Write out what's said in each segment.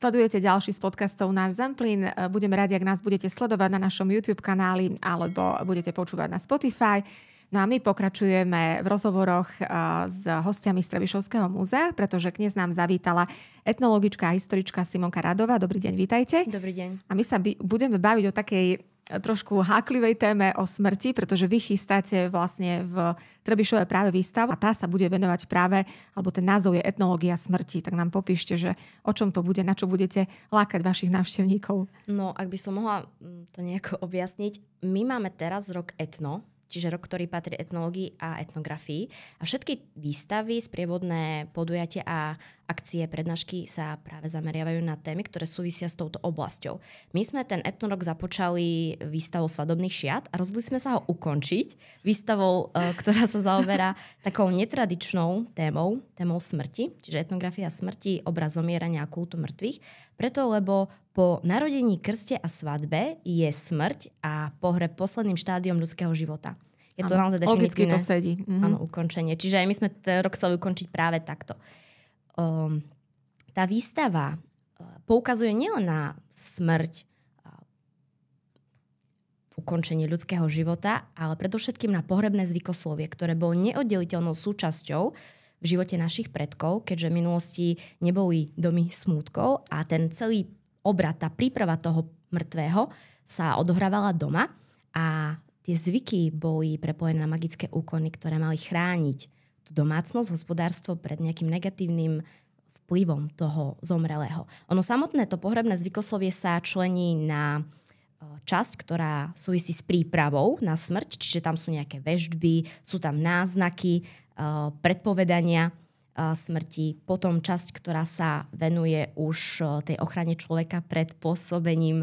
Sledujete ďalší z podcastov Náš Zemplín. E, Budem radi, ak nás budete sledovať na našom YouTube kanáli alebo budete počúvať na Spotify. No a my pokračujeme v rozhovoroch e, s hostiami Strebišovského múzea, pretože k dnes nám zavítala etnologička a historička Simonka Radová. Dobrý deň, vítajte. Dobrý deň. A my sa budeme baviť o takej trošku háklivej téme o smrti, pretože vy chystáte vlastne v Trebišove práve výstavu a tá sa bude venovať práve, alebo ten názov je etnológia smrti. Tak nám popíšte, že o čom to bude, na čo budete lákať vašich návštevníkov. No, ak by som mohla mm, to nejako objasniť, my máme teraz rok etno, čiže rok, ktorý patrí etnológii a etnografii. A všetky výstavy, sprievodné podujatia a Akcie, prednášky sa práve zameriavajú na témy, ktoré súvisia s touto oblasťou. My sme ten etnorok započali výstavou svadobných šiat a rozhodli sme sa ho ukončiť výstavou, e, ktorá sa zaoberá takou netradičnou témou, témou smrti, čiže etnografia smrti, obraz zomierania a kultu mŕtvych, preto lebo po narodení, krste a svadbe je smrť a pohreb posledným štádiom ľudského života. Je to ano, naozaj definitívne. to sedí. Mhm. Áno, ukončenie. Čiže aj my sme ten rok chceli ukončiť práve takto um, tá výstava e, poukazuje nielen na smrť, e, ukončenie ľudského života, ale predovšetkým na pohrebné zvykoslovie, ktoré bolo neoddeliteľnou súčasťou v živote našich predkov, keďže v minulosti neboli domy smútkov a ten celý obrad, tá príprava toho mŕtvého sa odohrávala doma a tie zvyky boli prepojené na magické úkony, ktoré mali chrániť tú domácnosť, hospodárstvo pred nejakým negatívnym vplyvom toho zomrelého. Ono samotné to pohrebné zvykoslovie sa člení na e, časť, ktorá súvisí s prípravou na smrť, čiže tam sú nejaké vežby, sú tam náznaky, e, predpovedania e, smrti, potom časť, ktorá sa venuje už tej ochrane človeka pred pôsobením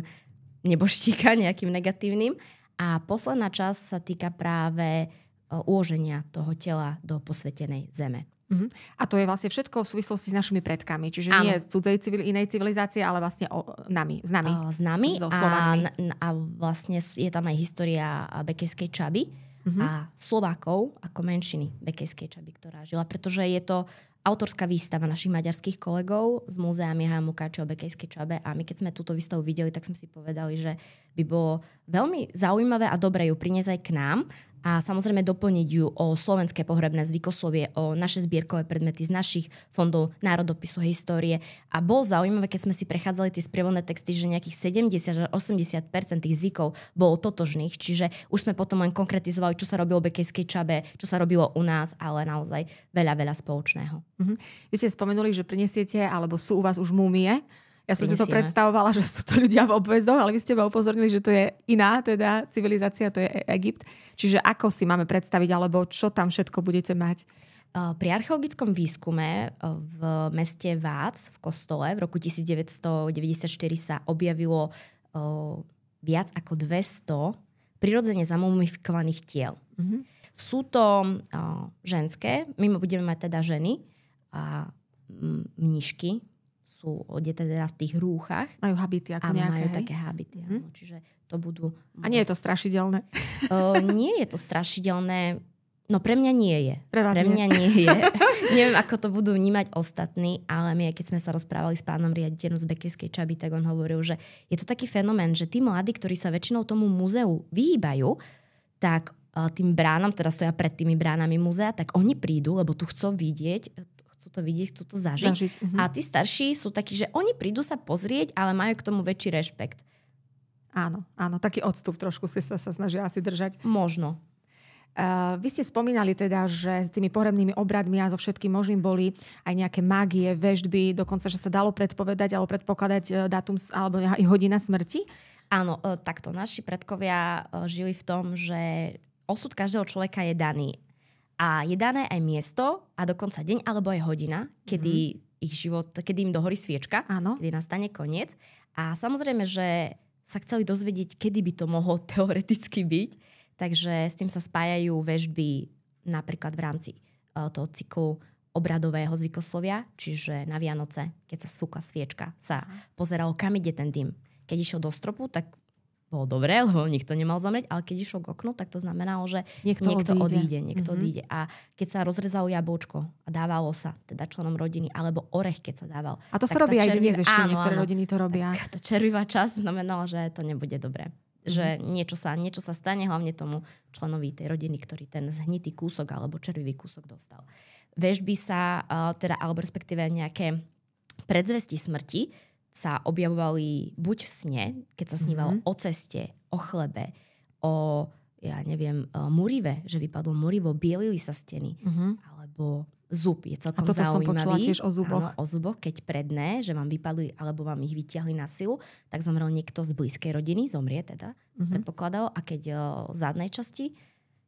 neboštíka nejakým negatívnym a posledná časť sa týka práve uloženia toho tela do posvetenej zeme. Uh-huh. A to je vlastne všetko v súvislosti s našimi predkami. Čiže ano. nie cudzej civil, inej civilizácie, ale vlastne o, nami, s nami. Uh, s nami so a, a vlastne je tam aj história Bekeskej Čaby uh-huh. a Slovákov ako menšiny Bekeskej Čaby, ktorá žila. Pretože je to autorská výstava našich maďarských kolegov z múzea Mieha Mukáčov Bekejskej Čabe a my keď sme túto výstavu videli, tak sme si povedali, že by bolo veľmi zaujímavé a dobre ju priniesť aj k nám, a samozrejme doplniť ju o slovenské pohrebné zvykoslovie, o naše zbierkové predmety z našich fondov národopisu, histórie. A bol zaujímavé, keď sme si prechádzali tie sprievodné texty, že nejakých 70 až 80 tých zvykov bolo totožných, čiže už sme potom len konkretizovali, čo sa robilo v Bekejskej čabe, čo sa robilo u nás, ale naozaj veľa, veľa spoločného. Mm-hmm. Vy ste spomenuli, že prinesiete, alebo sú u vás už múmie. Ja som si to predstavovala, že sú to ľudia v obvezoch, ale vy ste ma upozornili, že to je iná teda civilizácia, to je e- Egypt. Čiže ako si máme predstaviť, alebo čo tam všetko budete mať? Pri archeologickom výskume v meste Vác v Kostole v roku 1994 sa objavilo viac ako 200 prirodzene zamumifikovaných tiel. Mm-hmm. Sú to ženské, my budeme mať teda ženy a mnišky, sú odete teda v tých rúchach. Majú habity ako nejaké, majú hej? také habity, mm. áno, mhm. čiže to budú... A nie je to strašidelné? uh, nie je to strašidelné. No pre mňa nie je. Pre, pre mňa nie, nie je. Neviem, ako to budú vnímať ostatní, ale my, keď sme sa rozprávali s pánom riaditeľom z Bekejskej Čaby, tak on hovoril, že je to taký fenomén, že tí mladí, ktorí sa väčšinou tomu múzeu vyhýbajú, tak eh, tým bránom, teda stoja pred tými bránami múzea, tak oni prídu, lebo tu chcú vidieť chcú to vidieť, chcú to zažiť. zažiť. Uh-huh. A tí starší sú takí, že oni prídu sa pozrieť, ale majú k tomu väčší rešpekt. Áno, áno, taký odstup trošku si sa, sa snažia asi držať. Možno. Uh, vy ste spomínali teda, že s tými pohrebnými obradmi a so všetkým možným boli aj nejaké mágie, väždby, dokonca, že sa dalo predpovedať alebo predpokladať e, dátum alebo aj hodina smrti. Áno, e, takto. Naši predkovia e, žili v tom, že osud každého človeka je daný a je dané aj miesto a dokonca deň alebo aj hodina, kedy mm-hmm. ich život, kedy im dohorí sviečka, Áno. kedy nastane koniec. A samozrejme, že sa chceli dozvedieť, kedy by to mohlo teoreticky byť. Takže s tým sa spájajú väžby napríklad v rámci uh, toho cyklu obradového zvykoslovia, čiže na Vianoce, keď sa sfúkla sviečka, sa pozeralo, kam ide ten dym. Keď išiel do stropu, tak bolo dobré, lebo nikto nemal zomrieť, ale keď išlo k oknu, tak to znamenalo, že niekto, niekto odíde. odíde, niekto mm-hmm. odíde. A keď sa rozrezalo jabočko a dávalo sa teda členom rodiny, alebo orech, keď sa dával. A to sa robí aj dnes ešte, áno, niektoré áno, rodiny to robia. Tak tá červivá časť znamenala, že to nebude dobré. Mhm. Že mm-hmm. niečo, sa, niečo sa stane hlavne tomu členovi tej rodiny, ktorý ten zhnitý kúsok alebo červivý kúsok dostal. Vežby sa, uh, teda, alebo respektíve nejaké predzvesti smrti, sa objavovali buď v sne, keď sa mhm. snívalo mm-hmm. o ceste, o chlebe, o, ja neviem, e, murive, že vypadlo murivo, bielili sa steny, mm-hmm. alebo zub je celkom A toto zaujímavý. som počula tiež o zuboch. Áno, o zuboch, keď predné, že vám vypadli alebo vám ich vyťahli na silu, tak zomrel niekto z blízkej rodiny, zomrie teda, mm-hmm. predpokladalo. A keď o e, zadnej časti,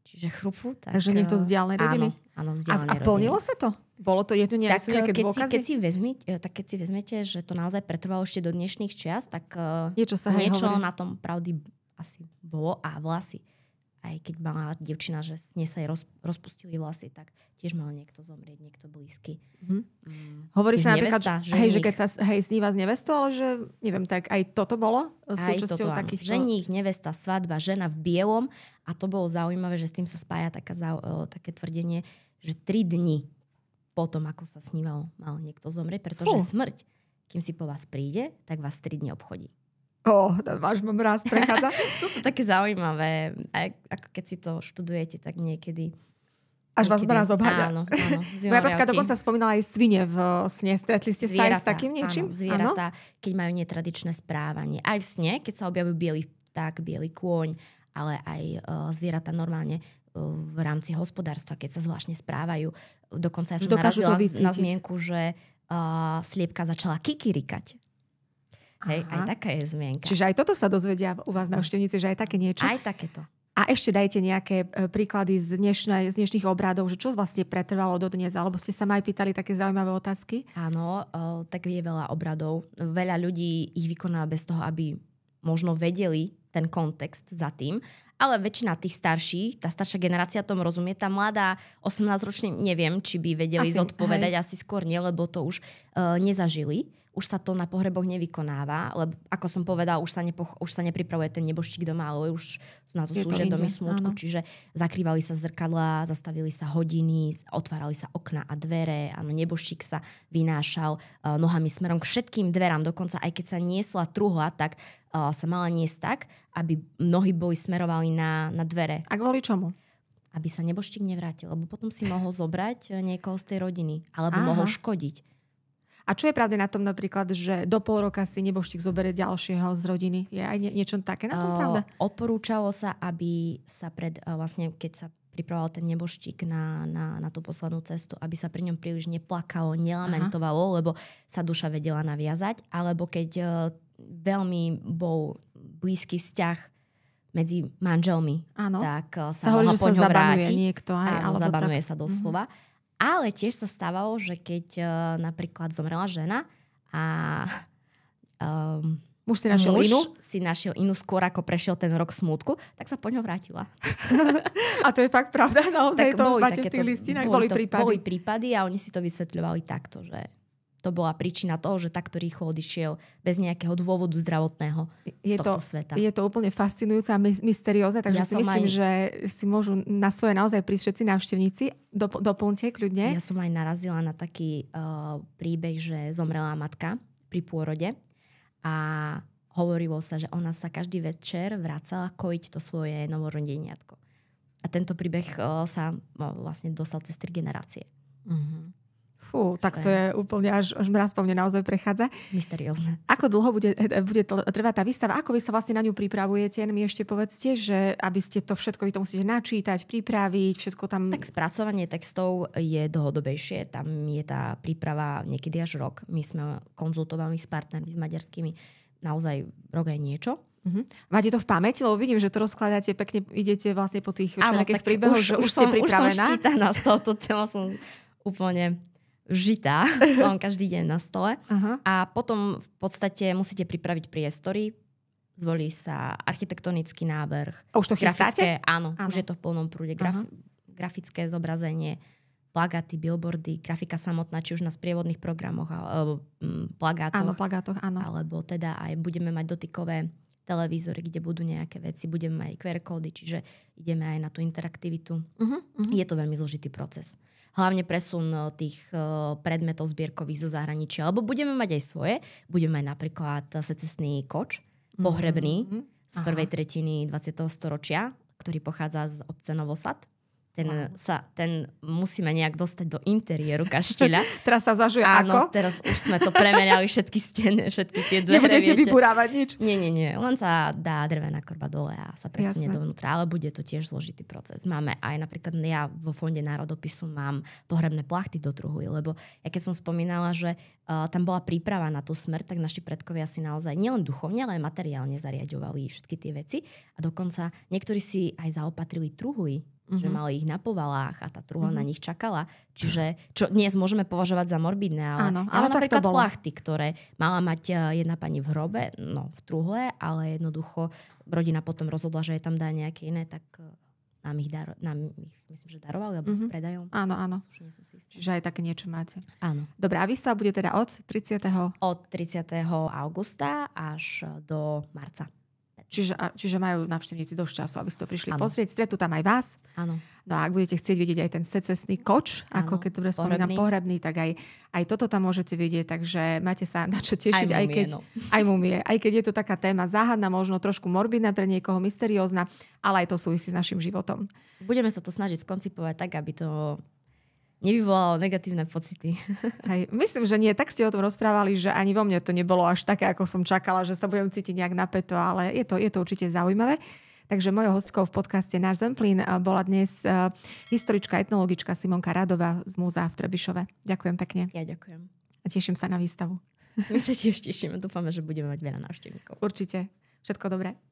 čiže chrupu, tak... Takže niekto z ďalnej e, rodiny. Áno, áno z ďalnej a, a plnilo sa to? Bolo to, je to nejaké, tak, sú nejaké keď dôkazy? Si, keď, si vezmete, tak keď si vezmete, že to naozaj pretrvalo ešte do dnešných čias, tak e, niečo, sa niečo hovorí. na tom pravdy asi bolo a vlasy. Aj keď mala devčina, že s sa jej roz, rozpustili vlasy, tak tiež mal niekto zomrieť, niekto blízky. Mm-hmm. Mm. Hovorí sa napríklad, nevesta, že, hej, že keď sa hej, sníva z nevestu, ale že neviem, tak aj toto bolo súčasťou takých. Ženích, nevesta, svadba, žena v bielom a to bolo zaujímavé, že s tým sa spája taká, e, také tvrdenie, že tri dni potom, ako sa sníval, mal niekto zomrieť, pretože uh. smrť, kým si po vás príde, tak vás tri dni obchodí. O, oh, váš mám raz prechádza. Sú to také zaujímavé. A ako keď si to študujete, tak niekedy... Až niekedy... vás mraz obhada. Áno, áno. Moja babka dokonca spomínala aj svine v sne. Stretli ste zvieratá, sa aj s takým niečím? Áno, zvieratá, áno? keď majú netradičné správanie. Aj v sne, keď sa objavujú biely vták, biely kôň, ale aj uh, zvieratá normálne v rámci hospodárstva, keď sa zvláštne správajú. Dokonca ja som Dokážu narazila na zmienku, že uh, sliepka začala kikirikať. Hej, aj taká je zmienka. Čiže aj toto sa dozvedia u vás návštevníci, že aj také niečo. Aj takéto. A ešte dajte nejaké e, príklady z, dnešné, z dnešných obradov, že čo vlastne pretrvalo do dnes, alebo ste sa ma aj pýtali také zaujímavé otázky? Áno, e, tak je veľa obradov. Veľa ľudí ich vykoná bez toho, aby možno vedeli ten kontext za tým, ale väčšina tých starších, tá staršia generácia tom rozumie, tá mladá 18 ročne neviem, či by vedeli asi, zodpovedať, hej. asi skôr nie, lebo to už uh, nezažili už sa to na pohreboch nevykonáva, lebo ako som povedal, už sa, nepoch- už sa nepripravuje ten neboštík doma, ale už na to Je domy smutku, áno. čiže zakrývali sa zrkadlá, zastavili sa hodiny, otvárali sa okna a dvere, áno, neboštík sa vynášal uh, nohami smerom k všetkým dverám, dokonca aj keď sa niesla truhla, tak uh, sa mala niesť tak, aby nohy boli smerovali na, na dvere. A kvôli čomu? Aby sa neboštík nevrátil, lebo potom si mohol zobrať eh, niekoho z tej rodiny, alebo Aha. mohol škodiť. A čo je pravde na tom napríklad, že do pol roka si neboštík zoberie ďalšieho z rodiny? Je aj nie, niečo také na tom pravda? Uh, odporúčalo sa, aby sa pred, uh, vlastne keď sa pripravoval ten neboštík na, na, na tú poslednú cestu, aby sa pri ňom príliš neplakalo, nelamentovalo, Aha. lebo sa duša vedela naviazať, alebo keď uh, veľmi bol blízky vzťah medzi manželmi, Áno. tak uh, sa, sa hovorí, mohla po ňom vrátiť. Niekto aj, áno, alebo zabanuje tak. sa doslova. Uh-huh. Ale tiež sa stávalo, že keď uh, napríklad zomrela žena a um, Muž si našiel muž inú? si našiel inú skôr, ako prešiel ten rok smútku, tak sa po ňo vrátila. a to je fakt pravda, naozaj tak to boli máte v tých listinách? Boli, boli, to, prípady. boli prípady a oni si to vysvetľovali takto, že to bola príčina toho, že takto rýchlo odišiel bez nejakého dôvodu zdravotného je z tohto to, sveta. Je to úplne fascinujúce a mysteriózne, takže ja si myslím, aj... že si môžu na svoje naozaj prísť všetci návštevníci. Do, doplňte kľudne. Ja som aj narazila na taký uh, príbeh, že zomrela matka pri pôrode a hovorilo sa, že ona sa každý večer vracala kojiť to svoje novorodeniatko. A tento príbeh uh, sa uh, vlastne dostal cez tri generácie. Mm-hmm. Fú, tak to je úplne až, až mraz po mne naozaj prechádza. Mysteriózne. Ako dlho bude, eh, bude trvať tá výstava? Ako vy sa vlastne na ňu pripravujete? Mi ešte povedzte, že aby ste to všetko, vy to musíte načítať, pripraviť, všetko tam... Tak spracovanie textov je dlhodobejšie. Tam je tá príprava niekedy až rok. My sme konzultovali s partnermi, s maďarskými naozaj rok aj niečo. Mm-hmm. Máte to v pamäti, lebo vidím, že to rozkladáte pekne, idete vlastne po tých všetkých príbehoch, že už, už ste pripravená. Už som štítaná z toho, toho, som úplne žita, to mám každý deň na stole. Uh-huh. A potom v podstate musíte pripraviť priestory, zvolí sa architektonický návrh. A už to chystáte? Grafické, áno, áno, už je to v plnom prúde. Graf, uh-huh. grafické zobrazenie, plagáty, billboardy, grafika samotná, či už na sprievodných programoch, alebo mm, plagátoch. Áno, plagátoch, áno. Alebo teda aj budeme mať dotykové televízory, kde budú nejaké veci, budeme mať QR kódy, čiže ideme aj na tú interaktivitu. Uh-huh, uh-huh. Je to veľmi zložitý proces hlavne presun e, tých e, predmetov zbierkových zo zahraničia. Alebo budeme mať aj svoje, budeme mať napríklad secesný koč, mhm, pohrebný, mm-hmm. z prvej Aha. tretiny 20. storočia, ktorý pochádza z obce Novosad ten, sa, ten musíme nejak dostať do interiéru kaštieľa. teraz sa zažuje Áno, ako? teraz už sme to premerali všetky steny, všetky tie dvere. Nebudete viete. vyburávať nič? Nie, nie, nie. Len sa dá drevená korba dole a sa presunie dovnútra, ale bude to tiež zložitý proces. Máme aj napríklad, ja vo Fonde národopisu mám pohrebné plachty do druhu, lebo ja keď som spomínala, že uh, tam bola príprava na tú smrť, tak naši predkovia si naozaj nielen duchovne, ale aj materiálne zariadovali všetky tie veci a dokonca niektorí si aj zaopatrili truhuj, mm-hmm. že mhm. mali ich na povalách a tá truhla mm-hmm. na mhm. nich čakala. Čiže, čo dnes môžeme považovať za morbidné, ale, Áno, ale, ale napríklad to plachty, ktoré mala mať eh, jedna pani v hrobe, no v truhle, ale jednoducho rodina potom rozhodla, že je tam dá nejaké iné, tak eh, nám ich, daro, nám ich myslím, že darovali alebo mm-hmm. predajom. Áno, áno. som si Čiže aj také niečo máte. Áno. Dobre, a výstava bude teda od 30. Od 30. augusta až do marca. Čiže, čiže majú návštevníci dosť času, aby ste to prišli ano. pozrieť. Stretú tam aj vás. Áno. No a ak budete chcieť vidieť aj ten secesný koč, ano. ako keď dobre spomínam, pohrebný, tak aj, aj toto tam môžete vidieť. Takže máte sa na čo tešiť, aj, mumie, aj keď, no. aj mumie, aj keď je to taká téma záhadná, možno trošku morbidná pre niekoho, mysteriózna, ale aj to súvisí s našim životom. Budeme sa to snažiť skoncipovať tak, aby to nevyvolalo negatívne pocity. Hej, myslím, že nie. Tak ste o tom rozprávali, že ani vo mne to nebolo až také, ako som čakala, že sa budem cítiť nejak napeto, ale je to, je to určite zaujímavé. Takže mojou hostkou v podcaste Náš Zemplín eh, bola dnes eh, historička, etnologička Simonka Radová z Múzea v Trebišove. Ďakujem pekne. Ja ďakujem. A teším sa na výstavu. My sa tiež tešíme, dúfame, že budeme mať veľa návštevníkov. Určite. Všetko dobré.